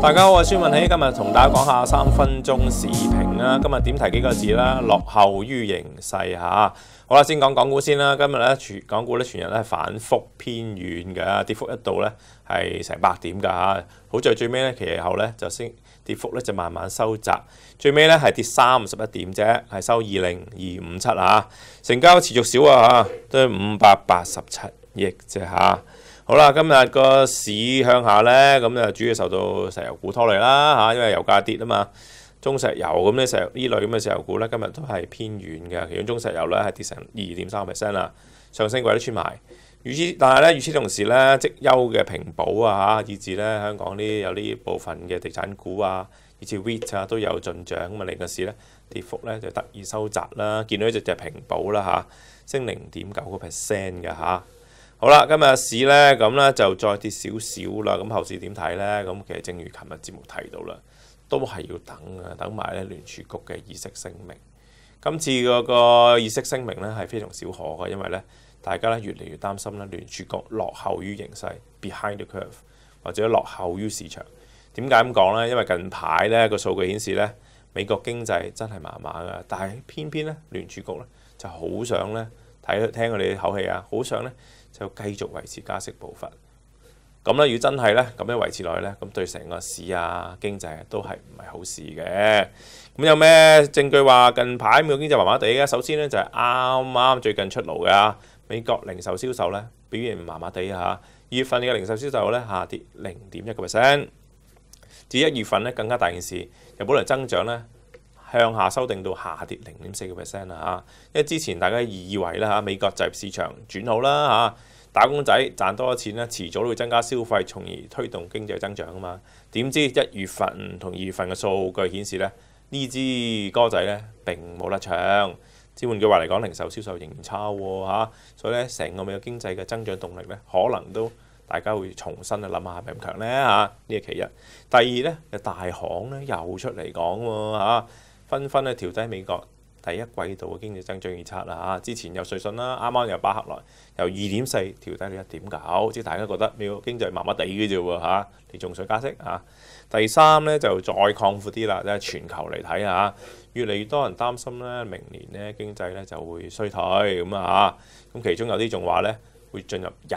大家好，我系孙文喜，今日同大家讲下三分钟视频啦。今日点提几个字啦，落后于形势吓。好啦，先讲港股先啦。今日咧，港股咧全日咧反复偏软嘅，跌幅一度咧系成百点噶吓。好在最尾咧其后咧就升，跌幅咧就慢慢收窄。最尾咧系跌三十一点啫，系收二零二五七啊。成交持续少啊，都五百八十七亿啫吓。好啦，今日個市向下咧，咁就主要受到石油股拖累啦，嚇，因為油價跌啊嘛。中石油咁咧石油呢類咁嘅石油股咧，今日都係偏軟嘅。其中中石油咧係跌成二點三個 percent 啦，上升位都穿埋。與此但係咧，與此同時咧，即優嘅平保啊，嚇，以至咧香港呢有呢部分嘅地產股啊，以至 Weet 啊都有進漲。咁啊，另個市咧跌幅咧就得以收窄啦。見到一隻隻平保啦，嚇，升零點九個 percent 嘅嚇。好啦，今日市咧咁咧就再跌少少啦。咁後市點睇咧？咁其實正如琴日節目提到啦，都係要等啊，等埋咧聯儲局嘅意識聲明。今次嗰個意識聲明咧係非常少可嘅，因為咧大家咧越嚟越擔心咧聯儲局落後於形勢，behind the curve 或者落後於市場。點解咁講咧？因為近排咧個數據顯示咧美國經濟真係麻麻噶，但係偏偏咧聯儲局咧就好想咧睇聽佢哋口氣啊，好想咧。就繼續維持加息步伐，咁咧，如果真係咧，咁樣維持落去咧，咁對成個市啊、經濟都係唔係好事嘅。咁有咩證據話近排美國經濟麻麻地嘅？首先咧就係啱啱最近出爐嘅美國零售銷售咧表現麻麻地嚇，二月份嘅零售銷售咧下跌零點一個 percent，至一月份咧更加大件事，日本輪增長咧。向下修定到下跌零點四個 percent 啦嚇，因為之前大家以為啦嚇美國就業市場轉好啦嚇，打工仔賺多咗錢咧，遲早會增加消費，從而推動經濟增長啊嘛。點知一月份同二月份嘅數據顯示咧，呢支歌仔咧並冇得唱。換句話嚟講，零售銷售仍然差喎嚇，所以咧成個美國經濟嘅增長動力咧，可能都大家會重新去諗下係咪咁強咧嚇。呢個其一，第二咧嘅大行咧又出嚟講喎紛紛咧調低美國第一季度嘅經濟增長預測啦嚇，之前有瑞信啦，啱啱又巴克萊由二點四調低到一點九，即大家覺得美國經濟麻麻地嘅啫喎嚇，嚟重加息啊。第三咧就再擴闊啲啦，即係全球嚟睇啊，越嚟越多人擔心咧明年咧經濟咧就會衰退咁啊嚇，咁其中有啲仲話咧會進入日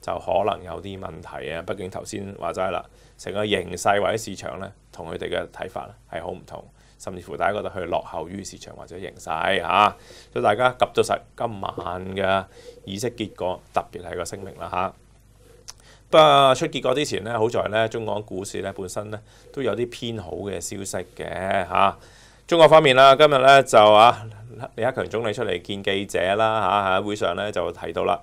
就可能有啲問題啊！畢竟頭先話齋啦，成個形勢或者市場咧，同佢哋嘅睇法係好唔同，甚至乎大家覺得佢落後於市場或者形勢嚇。所以大家及咗實今晚嘅意識結果，特別係個聲明啦嚇。不過出結果之前咧，好在咧，中港股市咧本身咧都有啲偏好嘅消息嘅嚇。中國方面啦，今日咧就啊，李克強總理出嚟見記者啦嚇，喺會上咧就提到啦。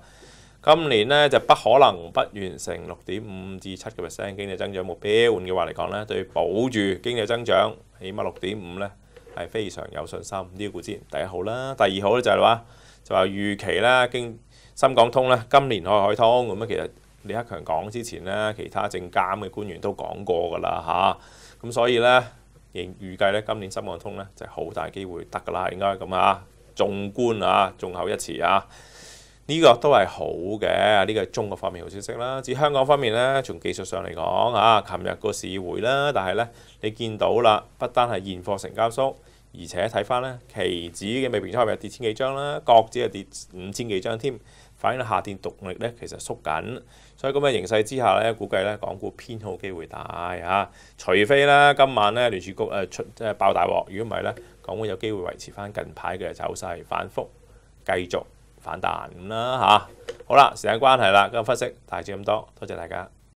今年咧就不可能不完成六點五至七個 percent 經濟增長目標嘅話嚟講咧，對保住經濟增長，起碼六點五咧係非常有信心。呢個固然第一好啦，第二好咧就係話就話預期啦，經深港通啦，今年可以開通咁啊。其實李克強講之前咧，其他政監嘅官員都講過噶啦嚇。咁所以咧預計咧今年深港通咧就好大機會得噶啦，應該咁啊。縱觀啊，眾口一詞啊。呢個都係好嘅，呢個中國方面好消息啦。至香港方面咧，從技術上嚟講啊，琴日個市會啦，但係咧你見到啦，不單係現貨成交縮，而且睇翻咧期指嘅未平儲又跌千幾張啦，國指又跌五千幾張添，反映下跌動力咧其實縮緊。所以咁嘅形勢之下咧，估計咧港股偏好機會大嚇，除非咧今晚咧聯儲局誒出即係爆大鑊，如果唔係咧，港股有機會維持翻近排嘅走勢反覆繼續。反弹啦嚇，好啦，時間關係啦，今日分析大致咁多，多謝大家。